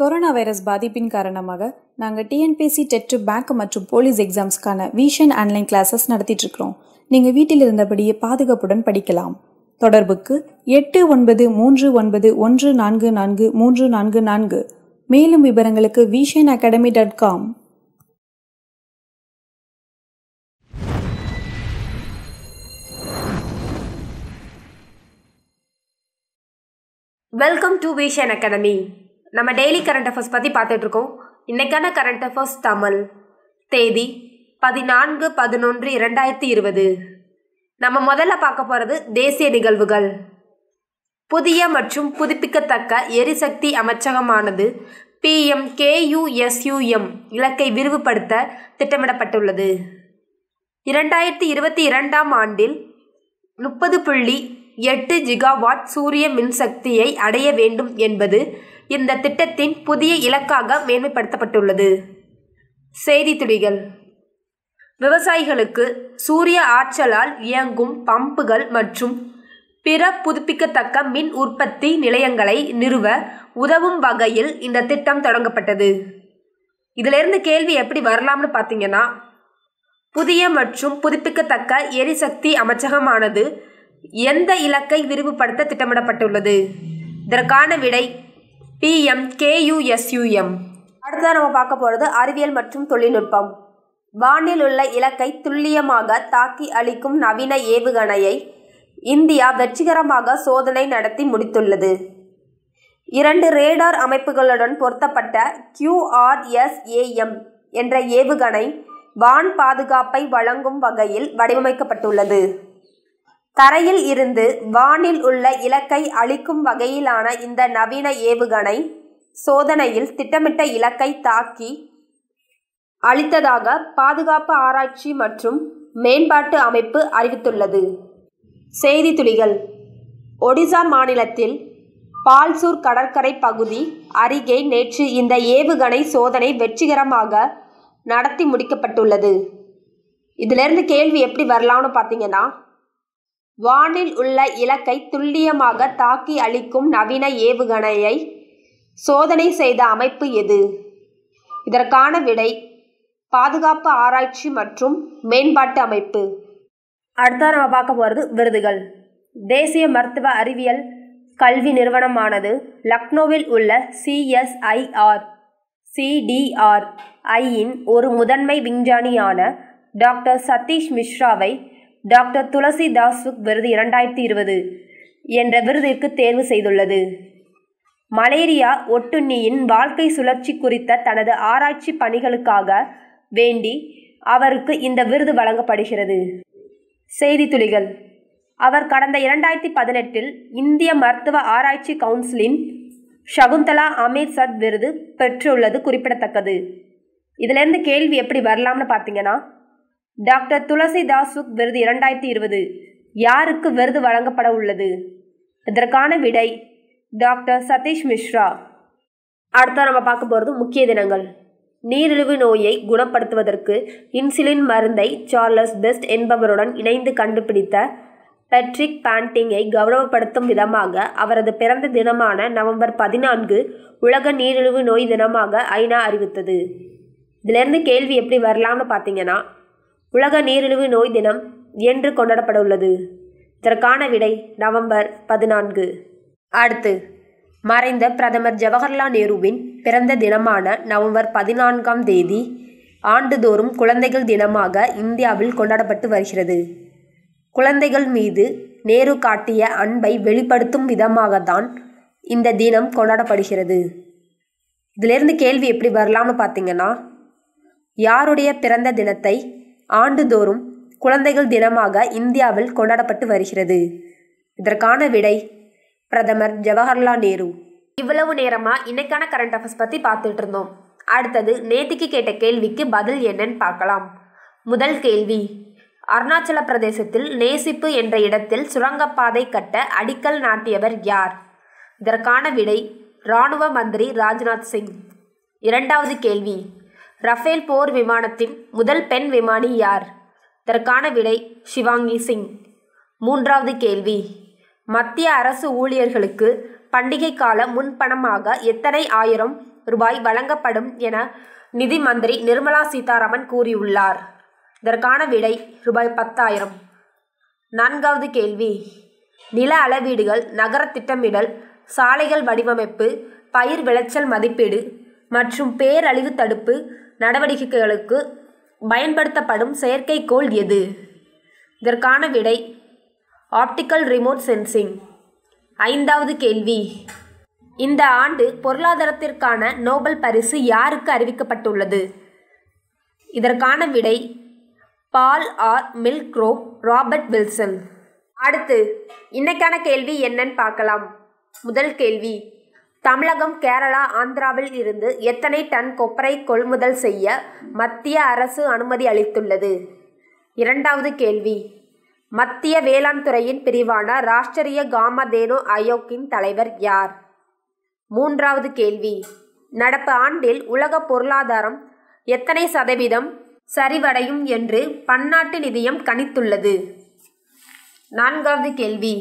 corona virus பாதிப்பின் காரணமாக நாங்கள் டிஎன்பிஎஸ்சி டெட்டு பேங்க் மற்றும் போலீஸ் எக்ஸாம்ஸ்க்கான விஷன் ஆன்லைன் கிளாஸஸ் நடத்திட்டு இருக்கிறோம் நீங்கள் வீட்டில் இருந்தபடியே பாதுகாப்புடன் படிக்கலாம் தொடர்புக்கு எட்டு ஒன்பது மூன்று ஒன்பது ஒன்று நான்கு நான்கு மூன்று நான்கு நான்கு மேலும் விவரங்களுக்கு vision academy dot com welcome to vision academy நம்ம டெய்லி கரண்ட் அஃபேர்ஸ் பற்றி பார்த்துட்ருக்கோம் இன்றைக்கான கரண்ட் அஃபேர்ஸ் தமிழ் தேதி பதினான்கு பதினொன்று இரண்டாயிரத்தி இருபது நம்ம முதல்ல பார்க்க போகிறது தேசிய நிகழ்வுகள் புதிய மற்றும் புதுப்பிக்கத்தக்க எரிசக்தி அமைச்சகமானது பிஎம் கேயுஎஸ்யூஎம் இலக்கை விரிவுபடுத்த திட்டமிடப்பட்டுள்ளது இரண்டாயிரத்தி இருபத்தி இரண்டாம் ஆண்டில் முப்பது புள்ளி எட்டு ஜிகாவாட் சூரிய மின்சக்தியை அடைய வேண்டும் என்பது இந்த திட்டத்தின் புதிய இலக்காக மேன்மைப்படுத்தப்பட்டுள்ளது செய்தி துளிகள் விவசாயிகளுக்கு சூரிய ஆற்றலால் இயங்கும் பம்புகள் மற்றும் பிற புதுப்பிக்கத்தக்க மின் உற்பத்தி நிலையங்களை நிறுவ உதவும் வகையில் இந்த திட்டம் தொடங்கப்பட்டது இதிலிருந்து கேள்வி எப்படி வரலாம்னு பார்த்தீங்கன்னா புதிய மற்றும் புதுப்பிக்கத்தக்க எரிசக்தி அமைச்சகமானது எந்த இலக்கை விரிவுபடுத்த திட்டமிடப்பட்டுள்ளது இதற்கான விடை பிஎம் கேயுஎஸ்யூஎம் அடுத்ததாக நம்ம பார்க்க போகிறது அறிவியல் மற்றும் தொழில்நுட்பம் வானில் உள்ள இலக்கை துல்லியமாக தாக்கி அளிக்கும் நவீன ஏவுகணையை இந்தியா வெற்றிகரமாக சோதனை நடத்தி முடித்துள்ளது இரண்டு ரேடார் அமைப்புகளுடன் பொருத்தப்பட்ட கியூஆர்எஸ்ஏஎம் என்ற ஏவுகணை வான் பாதுகாப்பை வழங்கும் வகையில் வடிவமைக்கப்பட்டுள்ளது தரையில் இருந்து வானில் உள்ள இலக்கை அழிக்கும் வகையிலான இந்த நவீன ஏவுகணை சோதனையில் திட்டமிட்ட இலக்கை தாக்கி அளித்ததாக பாதுகாப்பு ஆராய்ச்சி மற்றும் மேம்பாட்டு அமைப்பு அறிவித்துள்ளது செய்தி துளிகள் ஒடிசா மாநிலத்தில் பால்சூர் கடற்கரை பகுதி அருகே நேற்று இந்த ஏவுகணை சோதனை வெற்றிகரமாக நடத்தி முடிக்கப்பட்டுள்ளது இதிலிருந்து கேள்வி எப்படி வரலாம்னு பார்த்தீங்கன்னா வானில் உள்ள இலக்கை துல்லியமாக தாக்கி அளிக்கும் நவீன ஏவுகணையை சோதனை செய்த அமைப்பு எது இதற்கான விடை பாதுகாப்பு ஆராய்ச்சி மற்றும் மேம்பாட்டு அமைப்பு அடுத்த நம்ம பார்க்க போகிறது விருதுகள் தேசிய மருத்துவ அறிவியல் கல்வி நிறுவனமானது லக்னோவில் உள்ள சிஎஸ்ஐஆர் சிடிஆர்ஐயின் ஒரு முதன்மை விஞ்ஞானியான டாக்டர் சதீஷ் மிஸ்ராவை டாக்டர் துளசி தாஸ்வுக் விருது இரண்டாயிரத்தி இருபது என்ற விருதிற்கு தேர்வு செய்துள்ளது மலேரியா ஒட்டுண்ணியின் வாழ்க்கை சுழற்சி குறித்த தனது ஆராய்ச்சி பணிகளுக்காக வேண்டி அவருக்கு இந்த விருது வழங்கப்படுகிறது செய்தி துளிகள் அவர் கடந்த இரண்டாயிரத்தி பதினெட்டில் இந்திய மருத்துவ ஆராய்ச்சி கவுன்சிலின் ஷகுந்தலா அமீர் சத் விருது பெற்றுள்ளது குறிப்பிடத்தக்கது இதிலேருந்து கேள்வி எப்படி வரலாம்னு பார்த்தீங்கன்னா டாக்டர் துளசி தாசுக் விருது இரண்டாயிரத்தி இருபது யாருக்கு விருது வழங்கப்பட உள்ளது இதற்கான விடை டாக்டர் சதீஷ் மிஸ்ரா அடுத்த நம்ம பார்க்க போகிறது முக்கிய தினங்கள் நீரிழிவு நோயை குணப்படுத்துவதற்கு இன்சுலின் மருந்தை சார்லஸ் பெஸ்ட் என்பவருடன் இணைந்து கண்டுபிடித்த பெட்ரிக் பேண்டிங்கை கௌரவப்படுத்தும் விதமாக அவரது பிறந்த தினமான நவம்பர் பதினான்கு உலக நீரிழிவு நோய் தினமாக ஐநா அறிவித்தது இதிலேருந்து கேள்வி எப்படி வரலாம்னு பார்த்தீங்கன்னா உலக நீரிழிவு நோய் தினம் என்று கொண்டாடப்பட உள்ளது இதற்கான விடை நவம்பர் பதினான்கு அடுத்து மறைந்த பிரதமர் ஜவஹர்லால் நேருவின் பிறந்த தினமான நவம்பர் பதினான்காம் தேதி ஆண்டுதோறும் குழந்தைகள் தினமாக இந்தியாவில் கொண்டாடப்பட்டு வருகிறது குழந்தைகள் மீது நேரு காட்டிய அன்பை வெளிப்படுத்தும் விதமாகத்தான் இந்த தினம் கொண்டாடப்படுகிறது இதிலிருந்து கேள்வி எப்படி வரலாம்னு பார்த்தீங்கன்னா யாருடைய பிறந்த தினத்தை ஆண்டுதோறும் குழந்தைகள் தினமாக இந்தியாவில் கொண்டாடப்பட்டு வருகிறது இதற்கான விடை பிரதமர் ஜவஹர்லால் நேரு இவ்வளவு நேரமா இன்னைக்கான கரண்ட் அஃபேர்ஸ் பத்தி பார்த்துட்டு இருந்தோம் அடுத்தது நேத்திக்கு கேட்ட கேள்விக்கு பதில் என்னன்னு பார்க்கலாம் முதல் கேள்வி அருணாச்சல பிரதேசத்தில் நேசிப்பு என்ற இடத்தில் சுரங்கப்பாதை கட்ட அடிக்கல் நாட்டியவர் யார் இதற்கான விடை இராணுவ மந்திரி ராஜ்நாத் சிங் இரண்டாவது கேள்வி ரஃபேல் போர் விமானத்தின் முதல் பெண் விமானி யார் இதற்கான விடை ஷிவாங்கி சிங் மூன்றாவது கேள்வி மத்திய அரசு ஊழியர்களுக்கு பண்டிகை கால முன்பணமாக எத்தனை ஆயிரம் ரூபாய் வழங்கப்படும் என நிதி மந்திரி நிர்மலா சீதாராமன் கூறியுள்ளார் இதற்கான விடை ரூபாய் பத்தாயிரம் நான்காவது கேள்வி நில அளவீடுகள் நகர திட்டமிடல் சாலைகள் வடிவமைப்பு பயிர் விளைச்சல் மதிப்பீடு மற்றும் பேரழிவு தடுப்பு நடவடிக்கைகளுக்கு பயன்படுத்தப்படும் செயற்கைக்கோள் எது இதற்கான விடை ஆப்டிக்கல் ரிமோட் சென்சிங் ஐந்தாவது கேள்வி இந்த ஆண்டு பொருளாதாரத்திற்கான நோபல் பரிசு யாருக்கு அறிவிக்கப்பட்டுள்ளது இதற்கான விடை Paul R Milgrom Robert Wilson அடுத்து இன்னைக்கான கேள்வி என்னன்னு பார்க்கலாம் முதல் கேள்வி தமிழகம் கேரளா ஆந்திராவில் இருந்து எத்தனை டன் கொப்பரை கொள்முதல் செய்ய மத்திய அரசு அனுமதி அளித்துள்ளது இரண்டாவது கேள்வி மத்திய வேளாண் துறையின் பிரிவான ராஷ்டிரிய காமதேனு ஆயோக்கின் தலைவர் யார் மூன்றாவது கேள்வி நடப்பு ஆண்டில் உலக பொருளாதாரம் எத்தனை சதவீதம் சரிவடையும் என்று பன்னாட்டு நிதியம் கணித்துள்ளது நான்காவது கேள்வி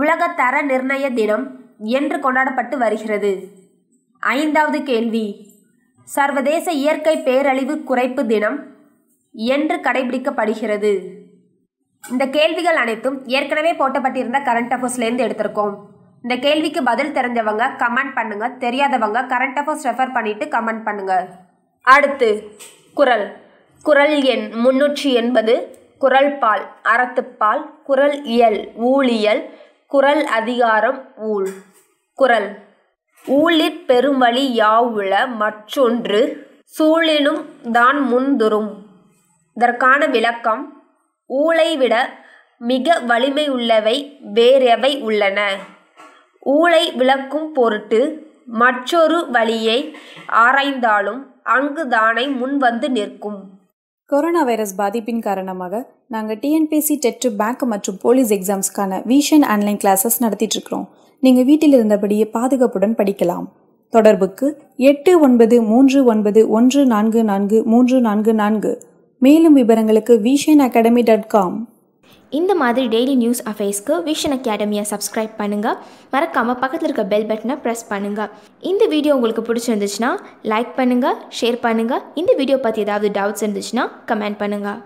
உலக தர நிர்ணய தினம் என்று கொண்டாடப்பட்டு வருகிறது ஐந்தாவது கேள்வி சர்வதேச இயற்கை பேரழிவு குறைப்பு தினம் என்று கடைபிடிக்கப்படுகிறது இந்த கேள்விகள் அனைத்தும் ஏற்கனவே போட்டப்பட்டிருந்த கரண்ட் அஃபேர்ஸ்லேருந்து எடுத்திருக்கோம் இந்த கேள்விக்கு பதில் தெரிஞ்சவங்க கமெண்ட் பண்ணுங்க தெரியாதவங்க கரண்ட் அஃபேர்ஸ் ரெஃபர் பண்ணிட்டு கமெண்ட் பண்ணுங்க அடுத்து குரல் குரல் எண் முன்னூற்றி எண்பது குரல் பால் அறத்துப்பால் குரல் இயல் ஊழியல் குரல் அதிகாரம் ஊழ் குரல் ஊழிற் பெரும்வழி யாவுள மற்றொன்று சூழினும் தான் முந்துரும் இதற்கான விளக்கம் விட மிக வலிமையுள்ளவை வேறெவை உள்ளன ஊழை விளக்கும் பொருட்டு மற்றொரு வழியை ஆராய்ந்தாலும் அங்கு தானே முன்வந்து நிற்கும் கொரோனா வைரஸ் பாதிப்பின் காரணமாக நாங்கள் டிஎன்பிஎஸ்சி டெட்டு பேங்க் மற்றும் போலீஸ் எக்ஸாம்ஸ்க்கான வீஷன் ஆன்லைன் கிளாஸஸ் நடத்திட்டு இருக்கிறோம் நீங்கள் வீட்டில் இருந்தபடியே பாதுகாப்புடன் படிக்கலாம் தொடர்புக்கு எட்டு ஒன்பது மூன்று ஒன்பது ஒன்று நான்கு நான்கு மூன்று நான்கு நான்கு மேலும் விவரங்களுக்கு விஷன் அகாடமி டாட் காம் இந்த மாதிரி டெய்லி நியூஸ் அஃபேர்ஸ்க்கு விஷன் அகாடமியை சப்ஸ்கிரைப் பண்ணுங்கள் மறக்காமல் பக்கத்தில் இருக்க பெல் பட்டனை ப்ரெஸ் பண்ணுங்கள் இந்த வீடியோ உங்களுக்கு பிடிச்சிருந்துச்சுன்னா லைக் பண்ணுங்கள் ஷேர் பண்ணுங்கள் இந்த வீடியோ பற்றி ஏதாவது டவுட்ஸ் இருந்துச்சுன்னா கமெண்ட் பண்ணுங்கள்